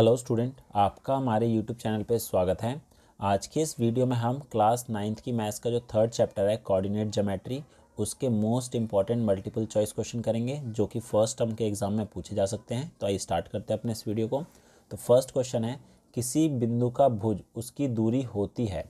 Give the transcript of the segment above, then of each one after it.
hello student आपका हमारे YouTube channel पर स्वागत है आज के इस वीडियो में हम क्लास नाइन्थ की मैथ्स का जो थर्ड चैप्टर है कोऑर्डिनेट ज्योमेट्री उसके most important multiple choice question करेंगे जो कि फर्स्ट टर्म के एग्ज़ाम में पूछे जा सकते हैं तो आइए स्टार्ट करते हैं अपने इस वीडियो को तो फर्स्ट क्वेश्चन है किसी बिंदु का भुज उसकी दूरी होती है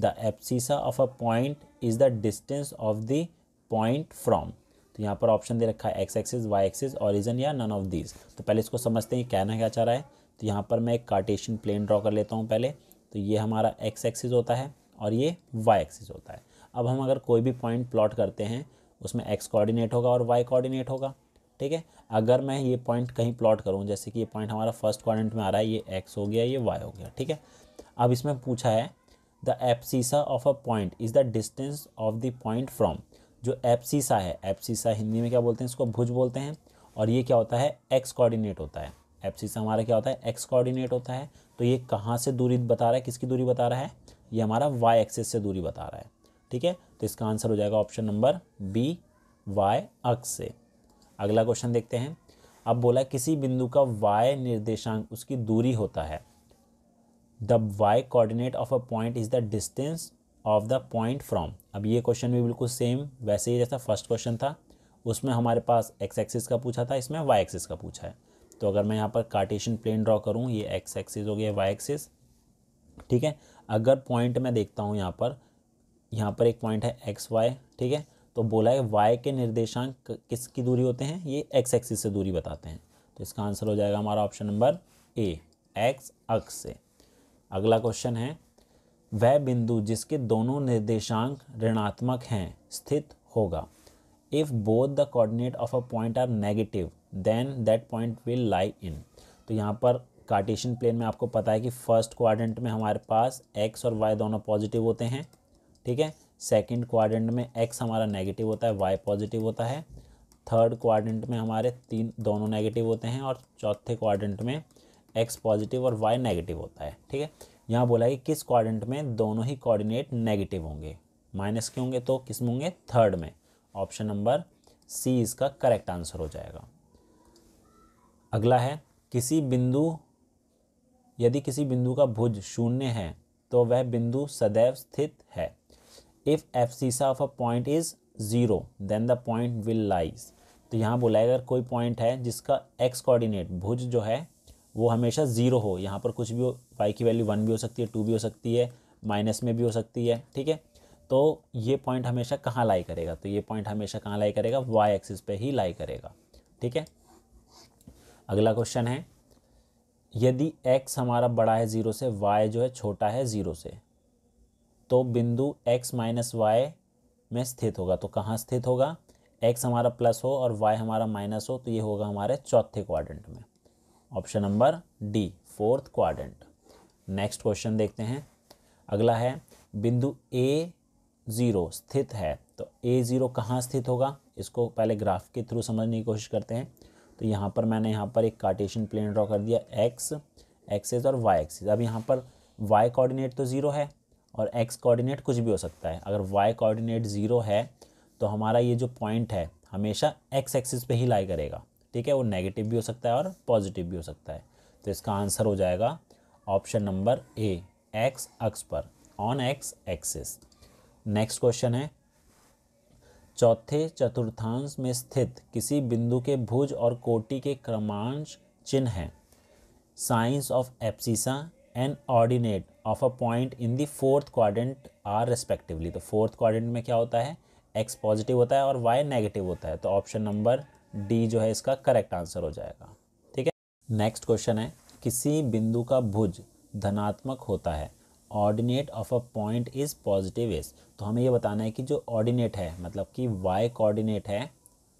the abscissa of a point is the distance of the point from तो यहाँ पर ऑप्शन दे रखा है X axis Y axis origin या नन ऑफ दीज तो पहले इसको समझते हैं कहना क्या चाह रहा है तो यहाँ पर मैं एक कार्टेशियन प्लेन ड्रॉ कर लेता हूँ पहले तो ये हमारा एक्स एक्सिस होता है और ये वाई एक्सिस होता है अब हम अगर कोई भी पॉइंट प्लॉट करते हैं उसमें एक्स कोऑर्डिनेट होगा और वाई कोऑर्डिनेट होगा ठीक है अगर मैं ये पॉइंट कहीं प्लॉट करूँ जैसे कि ये पॉइंट हमारा फर्स्ट क्वाड्रेंट में आ रहा है ये एक्स हो गया ये वाई हो गया ठीक है अब इसमें पूछा है the abscissa of a point is the distance of the point from जो एप्सीसा है एप्सीसा हिंदी में क्या बोलते हैं इसको भुज बोलते हैं और ये क्या होता है एक्स कोऑर्डिनेट होता है से हमारा क्या होता है एक्स कोऑर्डिनेट होता है तो ये कहाँ से दूरी बता रहा है किसकी दूरी बता रहा है ये हमारा वाई एक्सिस से दूरी बता रहा है ठीक है तो इसका आंसर हो जाएगा option number B Y axis से अगला क्वेश्चन देखते हैं अब बोला किसी बिंदु का वाई निर्देशांक उसकी दूरी होता है the Y coordinate of a point is the distance of the point from अब ये क्वेश्चन भी बिल्कुल सेम वैसे ही जैसा फर्स्ट क्वेश्चन था उसमें हमारे पास एक्स एक्सिस का पूछा था इसमें वाई एक्सिस का पूछा है तो अगर मैं यहाँ पर कार्टेशियन प्लेन ड्रॉ करूँ ये एक्स एक्सिस हो गया वाई एक्सिस ठीक है अगर पॉइंट मैं देखता हूँ यहाँ पर यहाँ पर एक पॉइंट है एक्स वाई ठीक है तो बोला है वाई के निर्देशांक किसकी दूरी होते हैं ये एक्स एक्सिस से दूरी बताते हैं तो इसका आंसर हो जाएगा हमारा option number A X axis से अगला क्वेश्चन है वह बिंदु जिसके दोनों निर्देशांक ऋणात्मक हैं स्थित होगा if both the coordinate of a point are negative then that point will lie in तो यहाँ पर कार्टेशियन प्लेन में आपको पता है कि फर्स्ट क्वाड्रेंट में हमारे पास एक्स और वाई दोनों पॉजिटिव होते हैं ठीक है सेकंड क्वाड्रेंट में एक्स हमारा नेगेटिव होता है वाई पॉजिटिव होता है थर्ड क्वाड्रेंट में हमारे तीन दोनों नेगेटिव होते हैं और चौथे क्वाड्रेंट में एक्स पॉजिटिव और वाई नेगेटिव होता है ठीक है यहाँ बोला कि किस क्वाड्रेंट में दोनों ही कोऑर्डिनेट नेगेटिव होंगे माइनस के होंगे तो किस में होंगे थर्ड में ऑप्शन नंबर सी इसका करेक्ट आंसर हो जाएगा अगला है किसी बिंदु यदि किसी बिंदु का भुज शून्य है तो वह बिंदु सदैव स्थित है if abscissa of a point is zero then the point will lies तो यहाँ बोला है अगर कोई पॉइंट है जिसका एक्स कोऑर्डिनेट भुज जो है वो हमेशा ज़ीरो हो यहाँ पर कुछ भी हो वाई की वैल्यू वन भी हो सकती है टू भी हो सकती है माइनस में भी हो सकती है ठीक है तो ये पॉइंट हमेशा कहाँ लाई करेगा तो ये पॉइंट हमेशा कहाँ लाई करेगा वाई एक्सिस पे ही लाई करेगा ठीक है अगला क्वेश्चन है यदि x हमारा बड़ा है ज़ीरो से y जो है छोटा है ज़ीरो से तो बिंदु x माइनस वाई में स्थित होगा तो कहाँ स्थित होगा x हमारा प्लस हो और y हमारा माइनस हो तो ये होगा हमारे चौथे क्वाड्रेंट में option number D fourth quadrant next question देखते हैं अगला है बिंदु ए ज़ीरो स्थित है तो ए ज़ीरो कहाँ स्थित होगा इसको पहले ग्राफ के थ्रू समझने की कोशिश करते हैं तो यहाँ पर मैंने यहाँ पर एक कार्टेशन प्लेन ड्रॉ कर दिया एक्स एक्सेस और वाई एक्सेस अब यहाँ पर वाई कोऑर्डिनेट तो ज़ीरो है और एक्स कोऑर्डिनेट कुछ भी हो सकता है अगर वाई कोऑर्डिनेट ज़ीरो है तो हमारा ये जो पॉइंट है हमेशा एक्स एक्सिस पे ही लाई करेगा ठीक है वो नेगेटिव भी हो सकता है और पॉजिटिव भी हो सकता है तो इसका आंसर हो जाएगा option number A X axis पर on X axis next question है चौथे चतुर्थांश में स्थित किसी बिंदु के भुज और कोटि के क्रमांश चिन्ह हैं signs of abscissa and ordinate of a point in the fourth quadrant are respectively तो फोर्थ क्वाड्रेंट में क्या होता है एक्स पॉजिटिव होता है और वाई नेगेटिव होता है तो ऑप्शन नंबर डी जो है इसका करेक्ट आंसर हो जाएगा ठीक है नेक्स्ट क्वेश्चन है किसी बिंदु का भुज धनात्मक होता है ordinate of a point is positive is तो हमें ये बताना है कि जो ऑर्डिनेट है मतलब कि वाई कोऑर्डिनेट है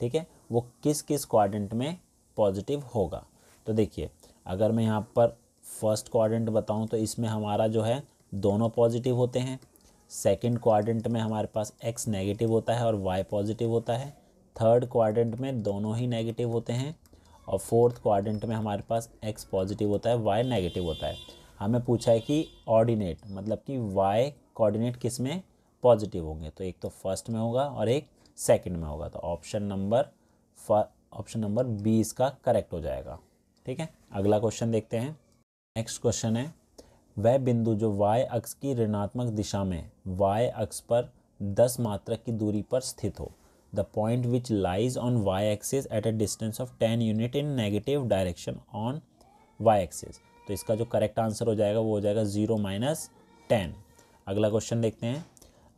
ठीक है वो किस किस क्वाड्रेंट में पॉजिटिव होगा तो देखिए अगर मैं यहाँ पर फर्स्ट क्वाड्रेंट बताऊँ तो इसमें हमारा जो है दोनों पॉजिटिव होते हैं सेकंड क्वाड्रेंट में हमारे पास एक्स नेगेटिव होता है और वाई पॉजिटिव होता है थर्ड क्वाड्रेंट में दोनों ही नेगेटिव होते हैं और फोर्थ क्वाड्रेंट में हमारे पास एक्स पॉजिटिव होता है वाई नेगेटिव होता है हमें पूछा है कि ऑर्डिनेट मतलब कि वाई कोऑर्डिनेट किस में पॉजिटिव होंगे तो एक तो फर्स्ट में होगा और एक सेकंड में होगा तो option number option number B इसका करेक्ट हो जाएगा ठीक है अगला क्वेश्चन देखते हैं नेक्स्ट क्वेश्चन है वह बिंदु जो y अक्ष की ऋणात्मक दिशा में y अक्ष पर 10 मात्रक की दूरी पर स्थित हो the point which lies on y axis at a distance of 10 unit in negative direction on y axis तो इसका जो करेक्ट आंसर हो जाएगा वो हो जाएगा ज़ीरो माइनस टेन अगला क्वेश्चन देखते हैं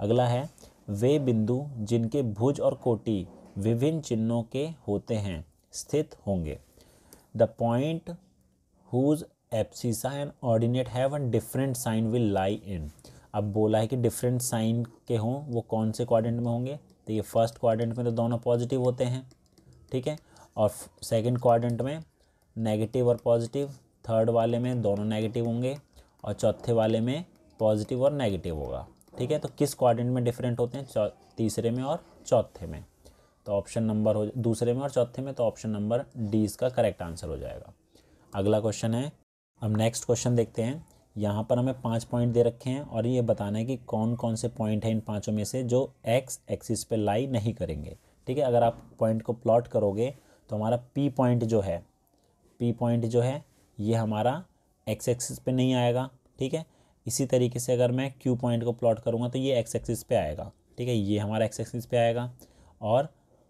अगला है वे बिंदु जिनके भुज और कोटि विभिन्न चिन्हों के होते हैं स्थित होंगे the point whose abscissa and ordinate have an different sign will lie in अब बोला है कि डिफरेंट साइन के हों वो कौन से क्वाड्रेंट में होंगे तो ये फर्स्ट क्वाड्रेंट में तो दोनों पॉजिटिव होते हैं ठीक है और सेकंड क्वाड्रेंट में नेगेटिव और पॉजिटिव थर्ड वाले में दोनों नेगेटिव होंगे और चौथे वाले में पॉजिटिव और नेगेटिव होगा ठीक है तो किस क्वाड्रेंट में डिफरेंट होते हैं तीसरे में और चौथे में तो ऑप्शन नंबर हो दूसरे में और चौथे में तो ऑप्शन नंबर डी इसका करेक्ट आंसर हो जाएगा अगला क्वेश्चन है अब नेक्स्ट क्वेश्चन देखते हैं यहाँ पर हमें पाँच पॉइंट दे रखे हैं और ये बताना है कि कौन कौन से पॉइंट हैं इन पाँचों में से जो एक्स एक्सिस पे लाई नहीं करेंगे ठीक है अगर आप पॉइंट को प्लॉट करोगे तो हमारा पी पॉइंट जो है पी पॉइंट जो है ये हमारा एक्स एक्सिस पे नहीं आएगा ठीक है इसी तरीके से अगर मैं क्यू पॉइंट को प्लॉट करूँगा तो ये एक्स एक्सिस पे आएगा ठीक है ये हमारा एक्स एक्सिस पे आएगा और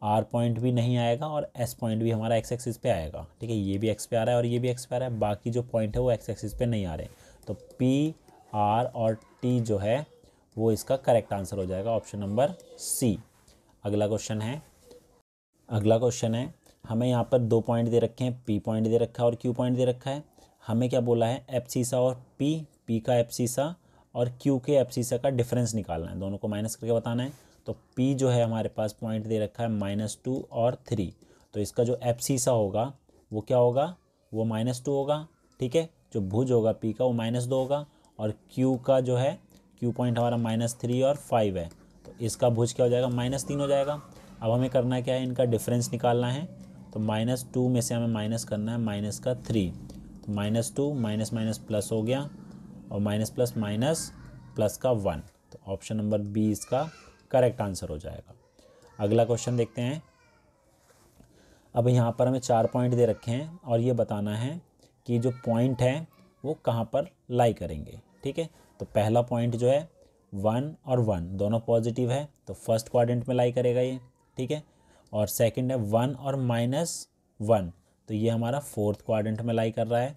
आर पॉइंट भी नहीं आएगा और एस पॉइंट भी हमारा एक्स एक्सिस पे आएगा ठीक है ये भी एक्स पे आ रहा है और ये भी एक्स पे आ रहा है बाकी जो पॉइंट है वो एक्स एक्सिस पे नहीं आ रहे तो पी आर और टी जो है वो इसका करेक्ट आंसर हो जाएगा ऑप्शन नंबर सी अगला क्वेश्चन है अगला क्वेश्चन है हमें यहाँ पर दो पॉइंट दे रखे हैं पी पॉइंट दे रखा है और क्यू पॉइंट दे रखा है हमें क्या बोला है एफ सीसा और पी पी का एफ सीसा और क्यू के एफ़ सीसा का डिफरेंस निकालना है दोनों को माइनस करके बताना है तो पी जो है हमारे पास पॉइंट दे रखा है माइनस टू और थ्री तो इसका जो एफ सीसा होगा वो क्या होगा वो माइनस टू होगा ठीक है जो भुज होगा पी का वो माइनस दो होगा और क्यू का जो है क्यू पॉइंट हमारा माइनस थ्री और फाइव है तो इसका भुज क्या हो जाएगा माइनस तीन हो जाएगा अब हमें करना क्या है इनका डिफरेंस निकालना है तो माइनस टू में से हमें माइनस करना है माइनस का थ्री तो minus two minus minus plus हो गया और माइनस प्लस माइनस प्लस का वन तो ऑप्शन नंबर बी इसका करेक्ट आंसर हो जाएगा अगला क्वेश्चन देखते हैं अब यहाँ पर हमें चार पॉइंट दे रखे हैं और ये बताना है कि जो पॉइंट है वो कहाँ पर लाई करेंगे ठीक है तो पहला पॉइंट जो है वन और वन दोनों पॉजिटिव है तो फर्स्ट क्वाड्रेंट में लाई करेगा ये ठीक है और सेकंड है वन और माइनस वन तो ये हमारा फोर्थ क्वाड्रेंट में लाई कर रहा है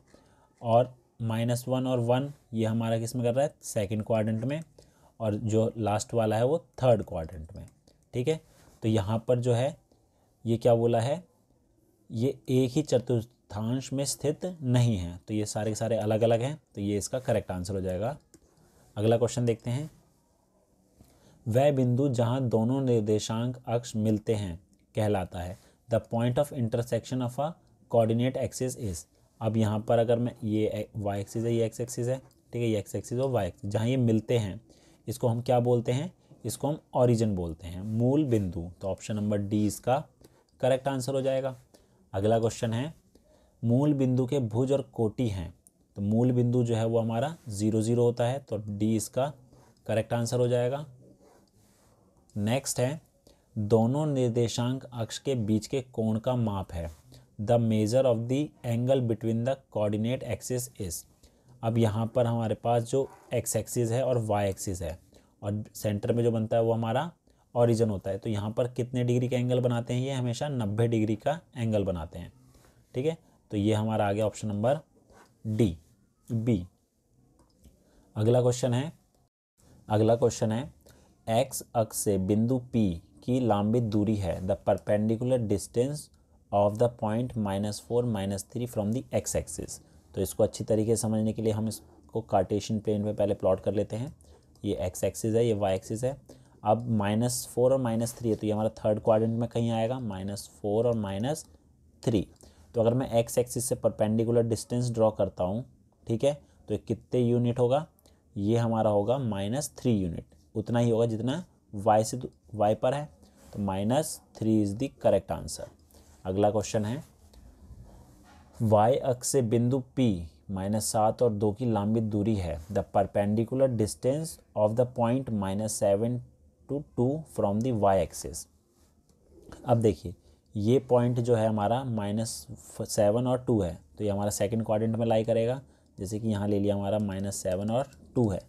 और माइनस वन और वन ये हमारा किस में कर रहा है सेकंड क्वाड्रेंट में और जो लास्ट वाला है वो थर्ड क्वाड्रेंट में ठीक है तो यहाँ पर जो है ये क्या बोला है ये एक ही चतुर्थांश में स्थित नहीं है तो ये सारे के सारे अलग अलग हैं तो ये इसका करेक्ट आंसर हो जाएगा अगला क्वेश्चन देखते हैं वह बिंदु जहाँ दोनों निर्देशांक अक्ष मिलते हैं कहलाता है the point of intersection of a coordinate axis is अब यहाँ पर अगर मैं ये वाई एक्सिस है ये एक्स एक्सिस है ठीक है ये एक्स एक्सिस और वाई एक्सिस जहाँ ये मिलते हैं इसको हम क्या बोलते हैं इसको हम ऑरिजन बोलते हैं मूल बिंदु तो ऑप्शन नंबर डी इसका करेक्ट आंसर हो जाएगा अगला क्वेश्चन है मूल बिंदु के भुज और कोटि हैं तो मूल बिंदु जो है वो हमारा ज़ीरो ज़ीरो होता है तो डी इसका करेक्ट आंसर हो जाएगा नेक्स्ट है दोनों निर्देशांक अक्ष के बीच के कोण का माप है the measure of the angle between the coordinate axis is अब यहाँ पर हमारे पास जो एक्स एक्सिस है और वाई एक्सिस है और सेंटर में जो बनता है वो हमारा ऑरिजन होता है तो यहाँ पर कितने डिग्री का एंगल बनाते हैं ये हमेशा नब्बे डिग्री का एंगल बनाते हैं ठीक है तो ये हमारा आ गया ऑप्शन नंबर डी बी अगला क्वेश्चन है अगला क्वेश्चन है एक्स अक्ष से बिंदु पी की लंबी दूरी है the perpendicular distance of the point minus four minus three from the X axis तो इसको अच्छी तरीके से समझने के लिए हम इसको कार्टेशियन प्लेन में पहले प्लॉट कर लेते हैं ये एक्स एक्सिस है ये वाई एक्सिस है अब माइनस फोर और माइनस थ्री है तो ये हमारा थर्ड क्वाड्रेंट में कहीं आएगा माइनस फोर और माइनस थ्री तो अगर मैं एक्स एक्सिस से परपेंडिकुलर डिस्टेंस ड्रॉ करता हूँ ठीक है तो कितने यूनिट होगा ये हमारा होगा माइनस थ्री यूनिट उतना ही होगा जितना वाई से वाई पर है तो minus three is the correct answer अगला क्वेश्चन है वाई अक्ष से बिंदु पी माइनस सात और दो की लंबी दूरी है the perpendicular distance of the point minus seven two two from the Y access अब देखिए ये पॉइंट जो है हमारा माइनस सेवन और टू है तो ये हमारा सेकेंड क्वाड्रेंट में लाई करेगा जैसे कि यहाँ ले लिया हमारा माइनस सेवन और टू है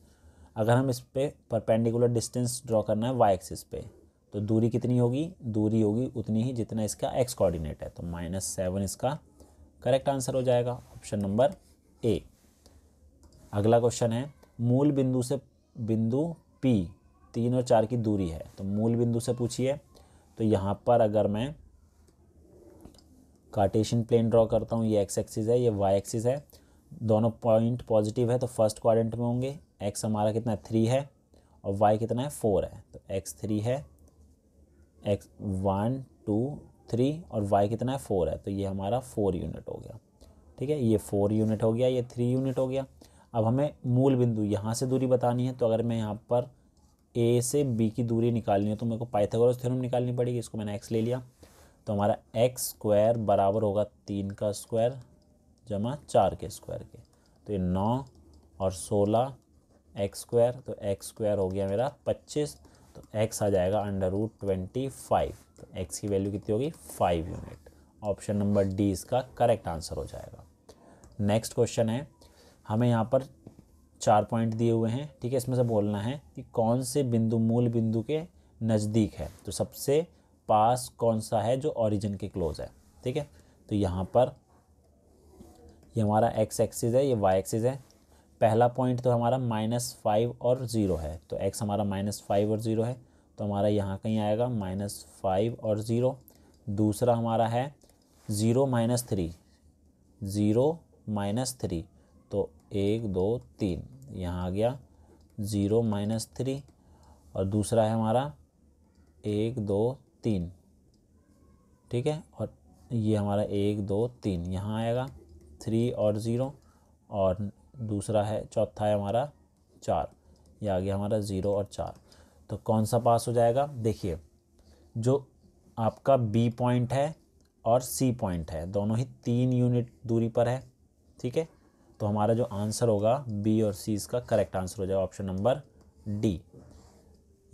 अगर हम इस पर परपेंडिकुलर डिस्टेंस ड्रॉ करना है वाई एक्सिस पे तो दूरी कितनी होगी दूरी होगी उतनी ही जितना इसका एक्स कोऑर्डिनेट है तो माइनस सेवन इसका करेक्ट आंसर हो जाएगा ऑप्शन नंबर ए अगला क्वेश्चन है मूल बिंदु से बिंदु पी तीन और चार की दूरी है तो मूल बिंदु से पूछिए तो यहाँ पर अगर मैं कार्टेशियन प्लेन ड्रॉ करता हूँ ये एक्स एक्सिस है ये वाई एक्सिस है दोनों पॉइंट पॉजिटिव है तो फर्स्ट क्वाड्रेंट में होंगे एक्स हमारा कितना है थ्री है और वाई कितना है फोर है तो एक्स थ्री है एक्स वन टू थ्री और वाई कितना है फोर है तो ये हमारा फोर यूनिट हो गया ठीक है ये फोर यूनिट हो गया ये थ्री यूनिट हो गया अब हमें मूल बिंदु यहाँ से दूरी बतानी है तो अगर मैं यहाँ पर ए से बी की दूरी निकालनी है तो मेरे को पाइथागोरस थ्योरम निकालनी पड़ेगी इसको मैंने एक्स ले लिया तो हमारा एक्स स्क्वायर बराबर होगा तीन का स्क्वायर जमा चार के स्क्वायर के तो ये नौ और सोलह एक्स स्क्वायर तो एक्स स्क्वायर हो गया मेरा पच्चीस तो एक्स आ जाएगा अंडर रूट ट्वेंटी फाइव तो एक्स की वैल्यू कितनी होगी five unit option number D इसका करेक्ट आंसर हो जाएगा नेक्स्ट क्वेश्चन है हमें यहाँ पर चार पॉइंट दिए हुए हैं ठीक है इसमें से बोलना है कि कौन से बिंदु मूल बिंदु के नज़दीक है तो सबसे पास कौन सा है जो ओरिजिन के क्लोज है ठीक है तो यहाँ पर ये यह हमारा एक्स एक्सिस है ये वाई एक्सिस है पहला पॉइंट तो हमारा माइनस फाइव और ज़ीरो है तो एक्स हमारा माइनस फाइव और ज़ीरो है तो हमारा यहाँ कहीं आएगा माइनस फाइव और ज़ीरो दूसरा हमारा है zero minus three zero minus three तो एक दो तीन यहाँ आ गया ज़ीरो माइनस थ्री और दूसरा है हमारा एक दो तीन ठीक है और ये हमारा एक दो तीन यहाँ आएगा थ्री और ज़ीरो और दूसरा है चौथा है हमारा चार ये आ गया हमारा ज़ीरो और चार तो कौन सा पास हो जाएगा देखिए जो आपका बी पॉइंट है और सी पॉइंट है दोनों ही तीन यूनिट दूरी पर है ठीक है तो हमारा जो आंसर होगा बी और सी इसका करेक्ट आंसर हो जाएगा ऑप्शन नंबर डी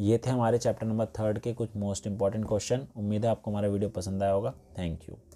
ये थे हमारे चैप्टर नंबर थर्ड के कुछ मोस्ट इंपॉर्टेंट क्वेश्चन उम्मीद है आपको हमारा वीडियो पसंद आया होगा थैंक यू